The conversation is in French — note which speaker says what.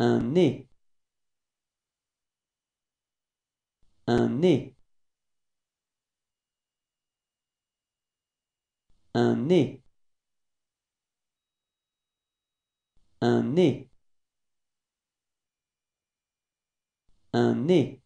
Speaker 1: un nez un nez un nez un nez un nez